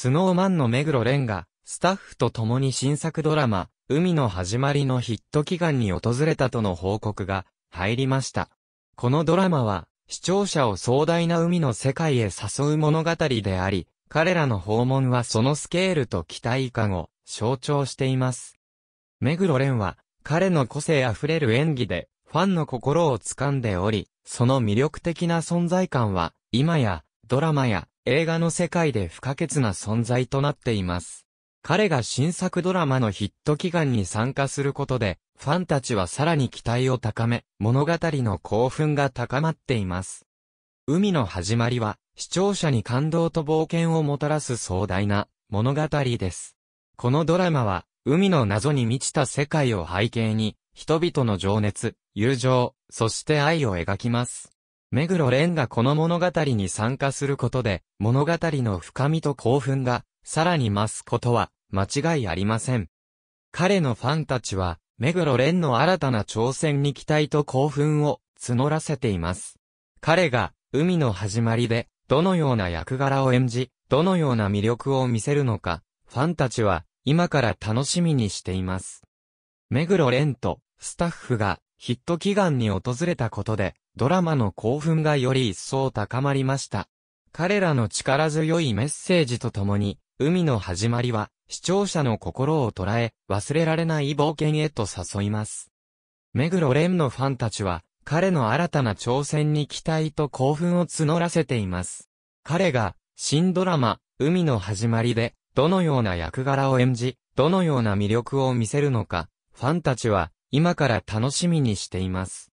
スノーマンの目黒蓮が、スタッフと共に新作ドラマ、海の始まりのヒット祈願に訪れたとの報告が入りました。このドラマは、視聴者を壮大な海の世界へ誘う物語であり、彼らの訪問はそのスケールと期待感を象徴しています。目黒蓮は、彼の個性あふれる演技で、ファンの心を掴んでおり、その魅力的な存在感は、今や、ドラマや映画の世界で不可欠な存在となっています。彼が新作ドラマのヒット祈願に参加することで、ファンたちはさらに期待を高め、物語の興奮が高まっています。海の始まりは、視聴者に感動と冒険をもたらす壮大な物語です。このドラマは、海の謎に満ちた世界を背景に、人々の情熱、友情、そして愛を描きます。目黒蓮がこの物語に参加することで、物語の深みと興奮が、さらに増すことは、間違いありません。彼のファンたちは、目黒蓮の新たな挑戦に期待と興奮を募らせています。彼が、海の始まりで、どのような役柄を演じ、どのような魅力を見せるのか、ファンたちは、今から楽しみにしています。目黒蓮と、スタッフが、ヒット祈願に訪れたことで、ドラマの興奮がより一層高まりました。彼らの力強いメッセージとともに、海の始まりは、視聴者の心を捉え、忘れられない冒険へと誘います。目黒蓮のファンたちは、彼の新たな挑戦に期待と興奮を募らせています。彼が、新ドラマ、海の始まりで、どのような役柄を演じ、どのような魅力を見せるのか、ファンたちは、今から楽しみにしています。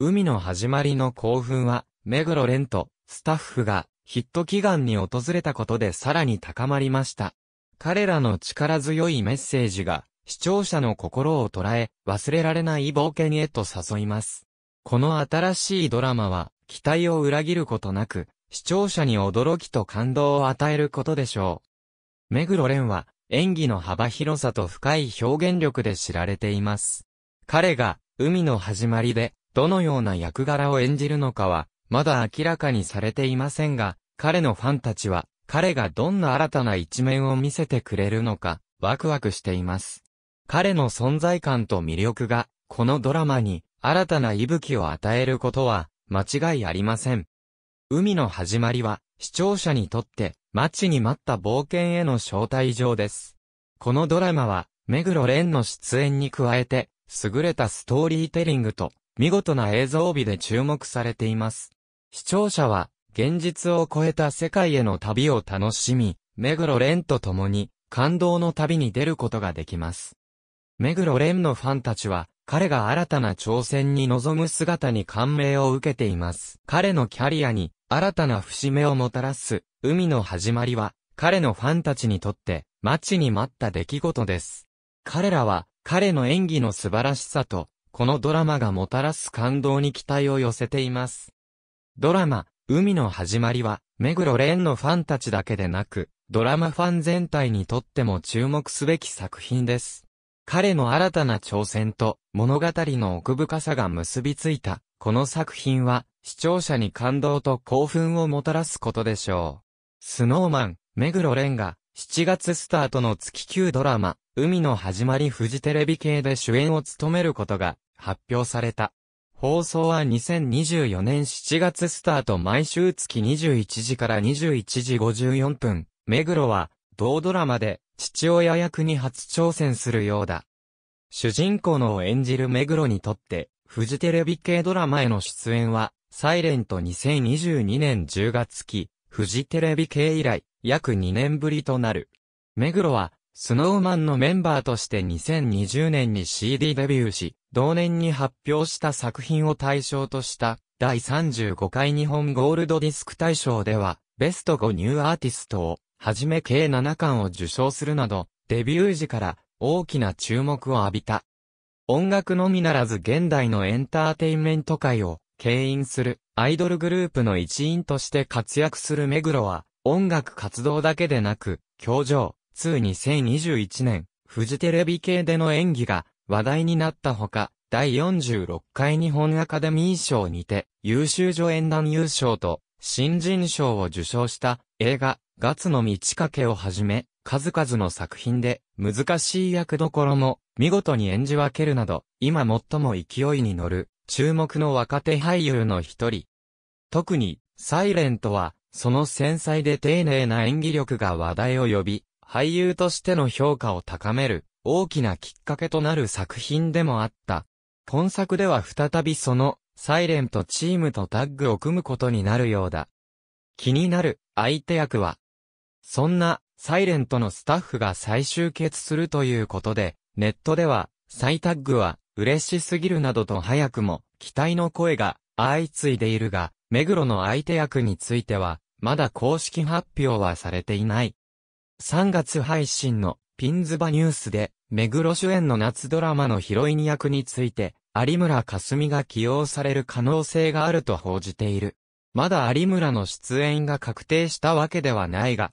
海の始まりの興奮は、目黒蓮とスタッフがヒット祈願に訪れたことでさらに高まりました。彼らの力強いメッセージが視聴者の心を捉え、忘れられない冒険へと誘います。この新しいドラマは、期待を裏切ることなく、視聴者に驚きと感動を与えることでしょう。目黒蓮は、演技の幅広さと深い表現力で知られています。彼が、海の始まりで、どのような役柄を演じるのかは、まだ明らかにされていませんが、彼のファンたちは、彼がどんな新たな一面を見せてくれるのか、ワクワクしています。彼の存在感と魅力が、このドラマに、新たな息吹を与えることは、間違いありません。海の始まりは、視聴者にとって、待ちに待った冒険への招待状です。このドラマは、目黒蓮の出演に加えて、優れたストーリーテリングと、見事な映像美で注目されています。視聴者は、現実を超えた世界への旅を楽しみ、目黒蓮と共に、感動の旅に出ることができます。目黒蓮のファンたちは、彼が新たな挑戦に臨む姿に感銘を受けています。彼のキャリアに、新たな節目をもたらす、海の始まりは、彼のファンたちにとって、待ちに待った出来事です。彼らは、彼の演技の素晴らしさと、このドラマがもたらす感動に期待を寄せています。ドラマ、海の始まりは、目黒蓮のファンたちだけでなく、ドラマファン全体にとっても注目すべき作品です。彼の新たな挑戦と物語の奥深さが結びついた、この作品は、視聴者に感動と興奮をもたらすことでしょう。スノーマン、目黒蓮が、7月スタートの月9ドラマ、海の始まりフジテレビ系で主演を務めることが発表された。放送は2024年7月スタート毎週月21時から21時54分。目黒は、同ドラマで、父親役に初挑戦するようだ。主人公のを演じる目黒にとって、フジテレビ系ドラマへの出演は、サイレント2022年10月期、フジテレビ系以来、約2年ぶりとなる。目黒は、スノーマンのメンバーとして2020年に CD デビューし、同年に発表した作品を対象とした第35回日本ゴールドディスク大賞では、ベスト5ニューアーティストを、はじめ計7巻を受賞するなど、デビュー時から大きな注目を浴びた。音楽のみならず現代のエンターテインメント界を牽引するアイドルグループの一員として活躍する目黒は、音楽活動だけでなく、表情、22021年、フジテレビ系での演技が話題になったほか、第46回日本アカデミー賞にて優秀助演男優賞と新人賞を受賞した映画、ガツの満ち欠けをはじめ、数々の作品で難しい役どころも見事に演じ分けるなど、今最も勢いに乗る注目の若手俳優の一人。特に、サイレントは、その繊細で丁寧な演技力が話題を呼び、俳優としての評価を高める大きなきっかけとなる作品でもあった。本作では再びそのサイレントチームとタッグを組むことになるようだ。気になる相手役は、そんなサイレントのスタッフが再集結するということで、ネットでは、再タッグは嬉しすぎるなどと早くも期待の声が相次いでいるが、目黒の相手役については、まだ公式発表はされていない。3月配信のピンズバニュースで、目黒主演の夏ドラマのヒロイン役について、有村架純が起用される可能性があると報じている。まだ有村の出演が確定したわけではないが、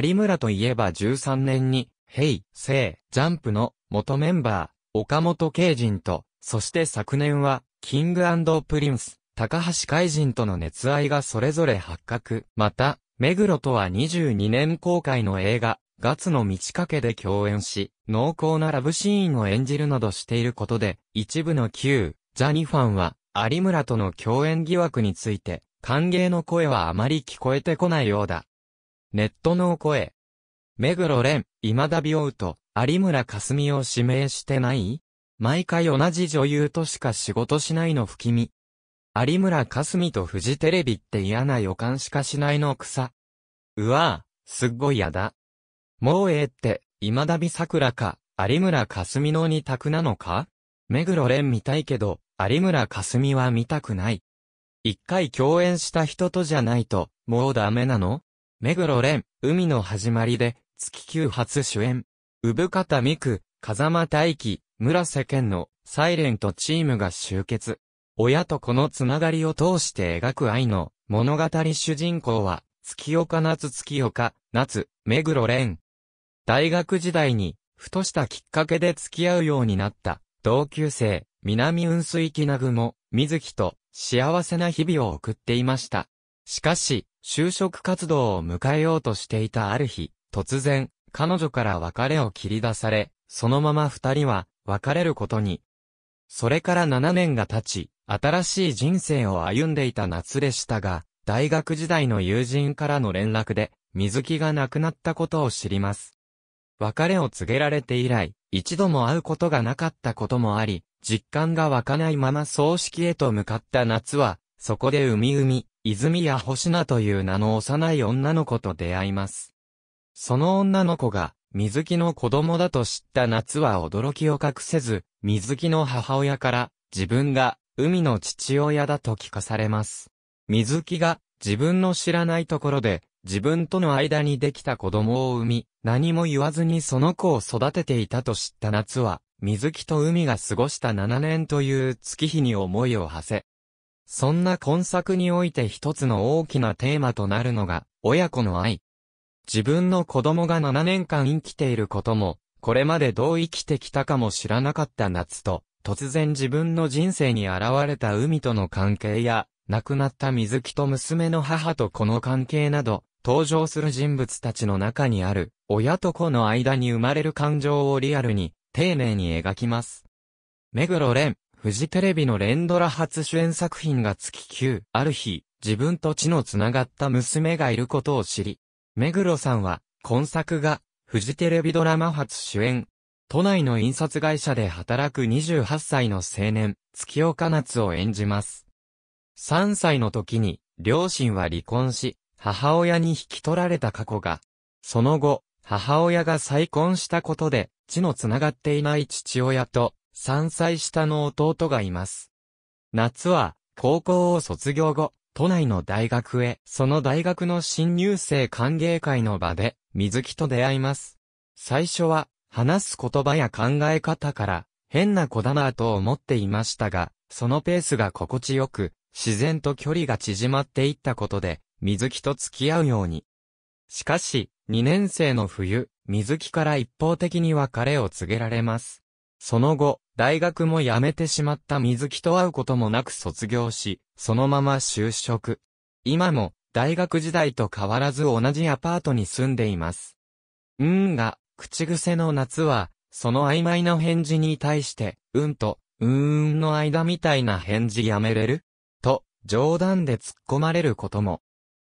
有村といえば13年に、ヘイ、セイ、ジャンプの元メンバー、岡本慶人と、そして昨年は、キングプリンス、高橋海人との熱愛がそれぞれ発覚。また、目黒とは22年公開の映画、ガツの満ち欠けで共演し、濃厚なラブシーンを演じるなどしていることで、一部の旧、ジャニファンは、有村との共演疑惑について、歓迎の声はあまり聞こえてこないようだ。ネットの声。目黒蓮、今田美桜と、有村架純を指名してない毎回同じ女優としか仕事しないの不気味。有村架純とフジテレビって嫌な予感しかしないの草。うわぁ、すっごい嫌だ。もうええって、今だび桜か、有村架純の二択なのか目黒蓮見たいけど、有村架純は見たくない。一回共演した人とじゃないと、もうダメなの目黒蓮、海の始まりで、月9。初主演。産方美久、風間大輝、村世間の、サイレントチームが集結。親と子のつながりを通して描く愛の物語主人公は、月岡夏月岡、夏、目黒蓮。大学時代に、ふとしたきっかけで付き合うようになった、同級生、南雲水木なぐも、水木と、幸せな日々を送っていました。しかし、就職活動を迎えようとしていたある日、突然、彼女から別れを切り出され、そのまま二人は、別れることに。それから7年が経ち、新しい人生を歩んでいた夏でしたが、大学時代の友人からの連絡で、水木が亡くなったことを知ります。別れを告げられて以来、一度も会うことがなかったこともあり、実感が湧かないまま葬式へと向かった夏は、そこで海海、泉や星名という名の幼い女の子と出会います。その女の子が、水木の子供だと知った夏は驚きを隠せず、水木の母親から、自分が海の父親だと聞かされます。水木が自分の知らないところで自分との間にできた子供を産み、何も言わずにその子を育てていたと知った夏は、水木と海が過ごした7年という月日に思いを馳せ。そんな今作において一つの大きなテーマとなるのが、親子の愛。自分の子供が7年間生きていることも、これまでどう生きてきたかも知らなかった夏と、突然自分の人生に現れた海との関係や、亡くなった水木と娘の母と子の関係など、登場する人物たちの中にある、親と子の間に生まれる感情をリアルに、丁寧に描きます。目黒蓮、フジテレビの連ドラ初主演作品が月9。ある日、自分と血の繋がった娘がいることを知り、目黒さんは、今作が、フジテレビドラマ初主演、都内の印刷会社で働く28歳の青年、月岡夏を演じます。3歳の時に、両親は離婚し、母親に引き取られた過去が、その後、母親が再婚したことで、血の繋がっていない父親と、3歳下の弟がいます。夏は、高校を卒業後、都内の大学へ、その大学の新入生歓迎会の場で、水木と出会います。最初は、話す言葉や考え方から、変な子だなぁと思っていましたが、そのペースが心地よく、自然と距離が縮まっていったことで、水木と付き合うように。しかし、2年生の冬、水木から一方的に別れを告げられます。その後、大学も辞めてしまった水木と会うこともなく卒業し、そのまま就職。今も、大学時代と変わらず同じアパートに住んでいます。うんが、口癖の夏は、その曖昧な返事に対して、うんと、うーんの間みたいな返事やめれると、冗談で突っ込まれることも。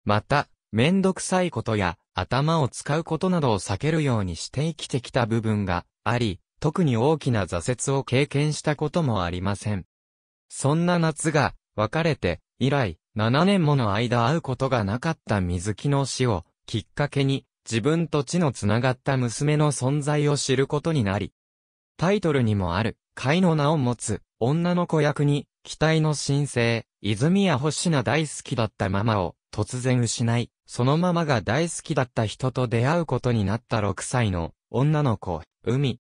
また、めんどくさいことや、頭を使うことなどを避けるようにして生きてきた部分があり、特に大きな挫折を経験したこともありません。そんな夏が、別れて、以来、7年もの間会うことがなかった水木の死を、きっかけに、自分と血のつながった娘の存在を知ることになり、タイトルにもある、会の名を持つ、女の子役に、期待の新星、泉谷星名大好きだったママを、突然失い、そのママが大好きだった人と出会うことになった6歳の、女の子、海。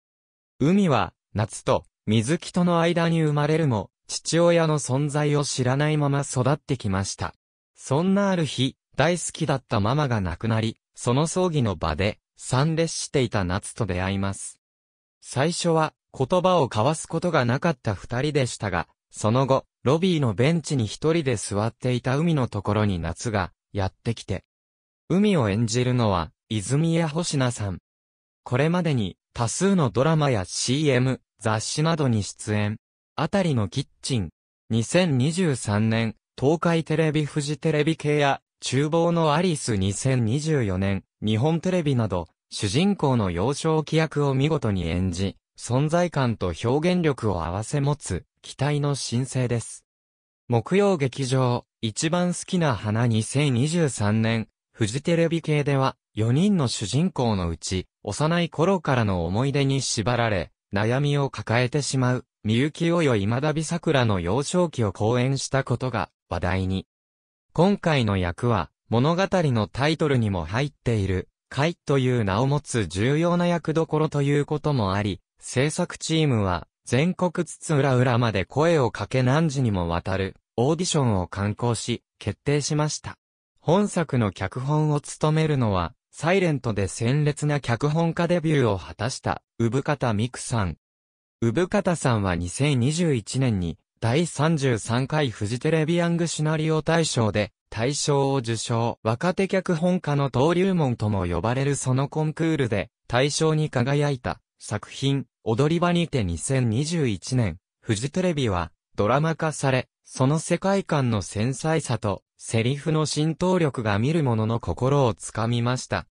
海は、夏と、水木との間に生まれるも、父親の存在を知らないまま育ってきました。そんなある日、大好きだったママが亡くなり、その葬儀の場で、参列していた夏と出会います。最初は、言葉を交わすことがなかった二人でしたが、その後、ロビーのベンチに一人で座っていた海のところに夏が、やってきて。海を演じるのは、泉谷星名さん。これまでに、多数のドラマや CM、雑誌などに出演。あたりのキッチン。2023年、東海テレビフジテレビ系や厨房のアリス2024年、日本テレビなど、主人公の幼少期役を見事に演じ、存在感と表現力を併せ持つ、期待の新星です。木曜劇場、一番好きな花2023年、フジテレビ系では、4人の主人公のうち、幼い頃からの思い出に縛られ、悩みを抱えてしまう、みゆきおよ今だび桜の幼少期を講演したことが話題に。今回の役は、物語のタイトルにも入っている、海という名を持つ重要な役どころということもあり、制作チームは、全国津々浦々まで声をかけ何時にもわたる、オーディションを観行し、決定しました。本作の脚本を務めるのは、サイレントで鮮烈な脚本家デビューを果たした、産方美久さん。産方さんは2021年に、第33回フジテレビヤングシナリオ大賞で大賞を受賞。若手脚本家の登竜門とも呼ばれるそのコンクールで大賞に輝いた作品、踊り場にて2021年、フジテレビはドラマ化され、その世界観の繊細さとセリフの浸透力が見る者の心をつかみました。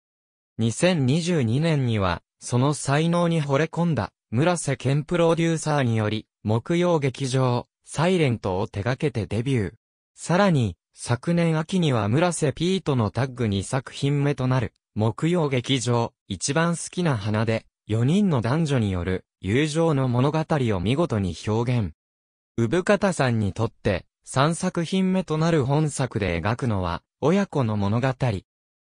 2022年には、その才能に惚れ込んだ、村瀬健プロデューサーにより、木曜劇場、サイレントを手掛けてデビュー。さらに、昨年秋には村瀬 P とのタッグ2作品目となる、木曜劇場、一番好きな花で、4人の男女による友情の物語を見事に表現。産方さんにとって、3作品目となる本作で描くのは、親子の物語。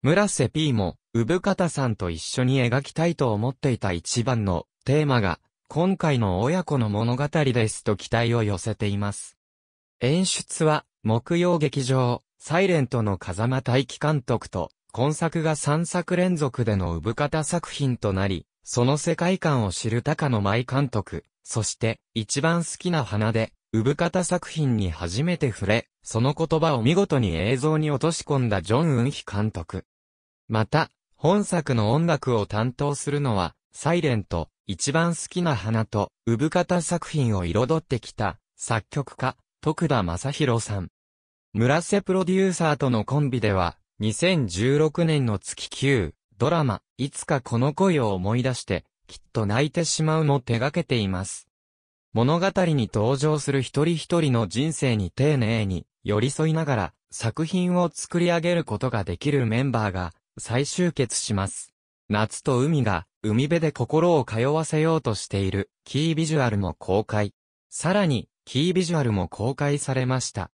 村瀬 P も、産方さんと一緒に描きたいと思っていた一番のテーマが、今回の親子の物語ですと期待を寄せています。演出は、木曜劇場、サイレントの風間大輝監督と、今作が3作連続での産方作品となり、その世界観を知る高野舞監督、そして、一番好きな花で、産方作品に初めて触れ、その言葉を見事に映像に落とし込んだジョン・ウンヒ監督。また、本作の音楽を担当するのは、サイレント、一番好きな花と、産方作品を彩ってきた、作曲家、徳田正宏さん。村瀬プロデューサーとのコンビでは、2016年の月9、ドラマ、いつかこの恋を思い出して、きっと泣いてしまうも手掛けています。物語に登場する一人一人の人生に丁寧に寄り添いながら作品を作り上げることができるメンバーが再集結します。夏と海が海辺で心を通わせようとしているキービジュアルも公開。さらに、キービジュアルも公開されました。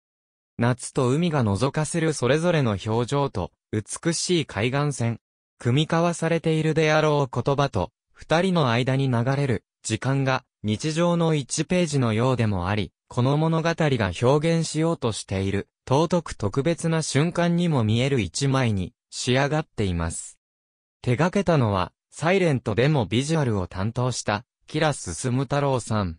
夏と海が覗かせるそれぞれの表情と、美しい海岸線。組み交わされているであろう言葉と、二人の間に流れる時間が日常の一ページのようでもあり、この物語が表現しようとしている尊く特別な瞬間にも見える一枚に仕上がっています。手掛けたのは、サイレントでもビジュアルを担当した、キラススム太郎さん。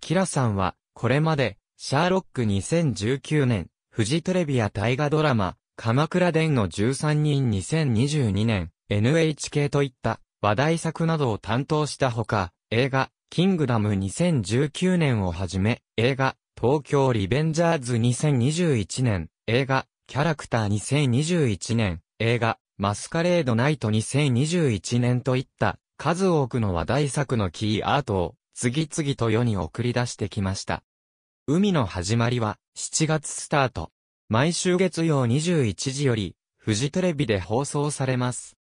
キラさんは、これまで、シャーロック2019年、フジテレビや大河ドラマ、鎌倉殿の13人2022年、NHK といった話題作などを担当したほか、映画、キングダム2019年をはじめ、映画、東京リベンジャーズ2021年、映画、キャラクター2021年、映画、マスカレードナイト2021年といった数多くの話題作のキーアートを次々と世に送り出してきました。海の始まりは7月スタート。毎週月曜21時よりフジテレビで放送されます。